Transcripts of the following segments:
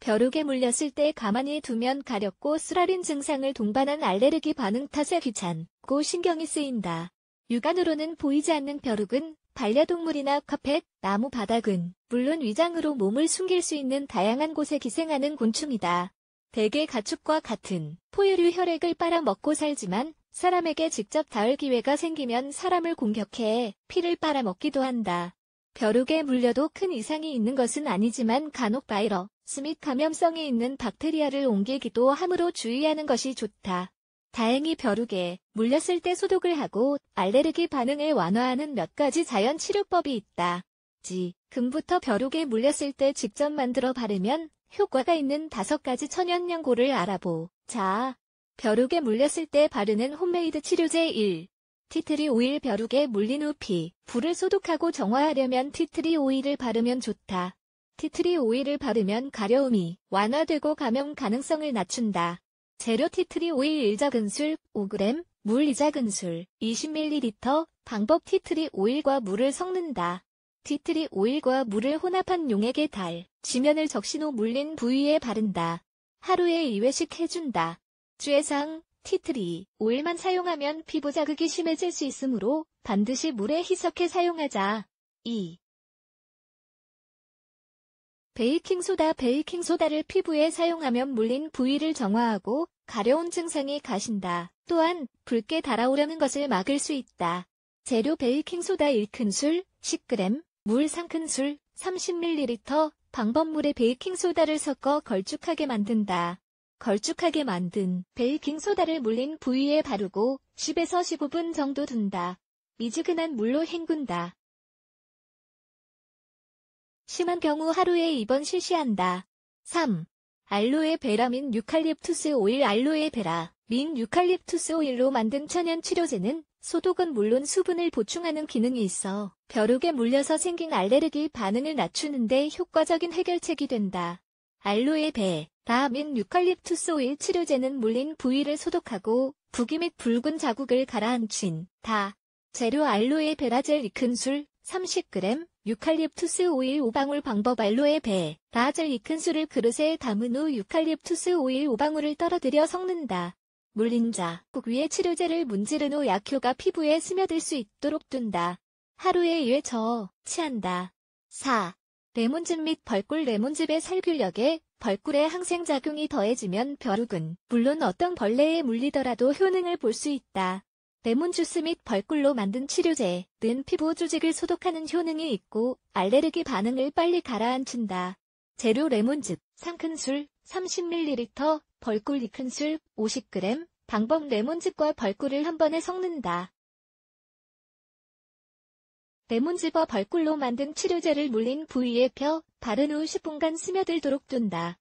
벼룩에 물렸을 때 가만히 두면 가렵고 쓰라린 증상을 동반한 알레르기 반응 탓에 귀찮고 신경이 쓰인다. 육안으로는 보이지 않는 벼룩은 반려동물이나 카펫, 나무 바닥은 물론 위장으로 몸을 숨길 수 있는 다양한 곳에 기생하는 곤충이다. 대개 가축과 같은 포유류 혈액을 빨아먹고 살지만 사람에게 직접 닿을 기회가 생기면 사람을 공격해 피를 빨아먹기도 한다. 벼룩에 물려도 큰 이상이 있는 것은 아니지만 간혹 바이러 스및 감염성이 있는 박테리아를 옮기기도 함으로 주의하는 것이 좋다. 다행히 벼룩에 물렸을 때 소독을 하고 알레르기 반응을 완화하는 몇 가지 자연 치료법이 있다. 지, 금부터 벼룩에 물렸을 때 직접 만들어 바르면 효과가 있는 다섯 가지 천연연고를 알아보. 자, 벼룩에 물렸을 때 바르는 홈메이드 치료제 1. 티트리 오일 벼룩에 물린 후 피, 불을 소독하고 정화하려면 티트리 오일을 바르면 좋다. 티트리 오일을 바르면 가려움이 완화되고 감염 가능성을 낮춘다. 재료 티트리 오일 1작은술 5g, 물 2작은술 20ml, 방법 티트리 오일과 물을 섞는다. 티트리 오일과 물을 혼합한 용액에 달, 지면을 적신 후 물린 부위에 바른다. 하루에 2회씩 해준다. 주의사항, 티트리 오일만 사용하면 피부 자극이 심해질 수 있으므로 반드시 물에 희석해 사용하자. 2. 베이킹소다 베이킹소다를 피부에 사용하면 물린 부위를 정화하고 가려운 증상이 가신다. 또한 붉게 달아오르는 것을 막을 수 있다. 재료 베이킹소다 1큰술, 10g, 물 3큰술, 30ml, 방법물에 베이킹소다를 섞어 걸쭉하게 만든다. 걸쭉하게 만든 베이킹소다를 물린 부위에 바르고 10에서 15분 정도 둔다. 미지근한 물로 헹군다. 심한 경우 하루에 2번 실시한다. 3. 알로에 베라민 유칼립투스 오일 알로에 베라 민 유칼립투스 오일로 만든 천연 치료제는 소독은 물론 수분을 보충하는 기능이 있어 벼룩에 물려서 생긴 알레르기 반응을 낮추는데 효과적인 해결책이 된다. 알로에 베라 민 유칼립투스 오일 치료제는 물린 부위를 소독하고 부기 및 붉은 자국을 가라앉힌다. 재료 알로에 베라젤 이큰술 30g 유칼립투스 오일 5방울 방법 알로에 배, 라젤 익큰 술을 그릇에 담은 후 유칼립투스 오일 5방울을 떨어뜨려 섞는다. 물린 자, 국 위에 치료제를 문지른 후 약효가 피부에 스며들 수 있도록 둔다. 하루에 1회 저, 치한다. 4. 레몬즙 및 벌꿀 레몬즙의 살균력에 벌꿀의 항생작용이 더해지면 벼룩은 물론 어떤 벌레에 물리더라도 효능을 볼 수 있다. 레몬주스 및 벌꿀로 만든 치료제는 피부 조직을 소독하는 효능이 있고 알레르기 반응을 빨리 가라앉힌다. 재료 레몬즙 3큰술 30ml, 벌꿀 2큰술 50g, 방법 레몬즙과 벌꿀을 한 번에 섞는다. 레몬즙과 벌꿀로 만든 치료제를 물린 부위에 펴 바른 후 10분간 스며들도록 둔다.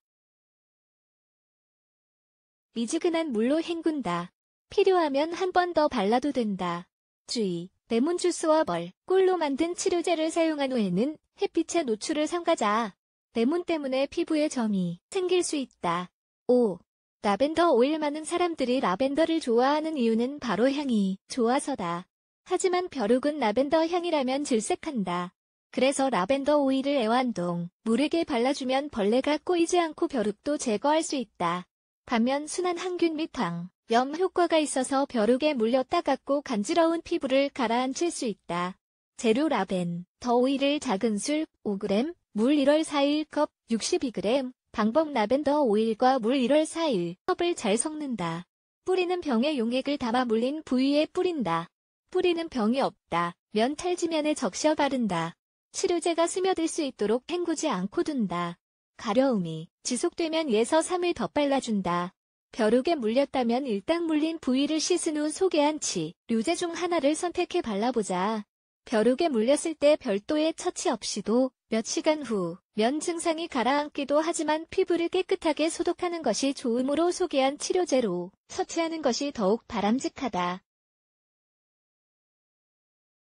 미지근한 물로 헹군다. 필요하면 한 번 더 발라도 된다. 주의. 레몬주스와 멀, 꿀로 만든 치료제를 사용한 후에는 햇빛의 노출을 삼가자. 레몬 때문에 피부에 점이 생길 수 있다. 5. 라벤더 오일 많은 사람들이 라벤더를 좋아하는 이유는 바로 향이 좋아서다. 하지만 벼룩은 라벤더 향이라면 질색한다. 그래서 라벤더 오일을 애완동, 물에게 발라주면 벌레가 꼬이지 않고 벼룩도 제거할 수 있다. 반면 순한 항균 및 당, 염 효과가 있어서 벼룩에 물렸다갖고 간지러운 피부를 가라앉힐 수 있다. 재료 라벤, 더 오일을 작은 술 5g, 물 1월 4일 컵 62g, 방법 라벤더 오일과 물 1월 4일 컵을 잘 섞는다. 뿌리는 병에 용액을 담아 물린 부위에 뿌린다. 뿌리는 병이 없다. 면 탈지면에 적셔 바른다. 치료제가 스며들 수 있도록 헹구지 않고 둔다. 가려움이 지속되면 예서 3일 더 빨라준다. 벼룩에 물렸다면 일단 물린 부위를 씻은 후 소개한 치, 류제 중 하나를 선택해 발라보자. 벼룩에 물렸을 때 별도의 처치 없이도 몇 시간 후 면 증상이 가라앉기도 하지만 피부를 깨끗하게 소독하는 것이 좋으므로 소개한 치료제로 처치하는 것이 더욱 바람직하다.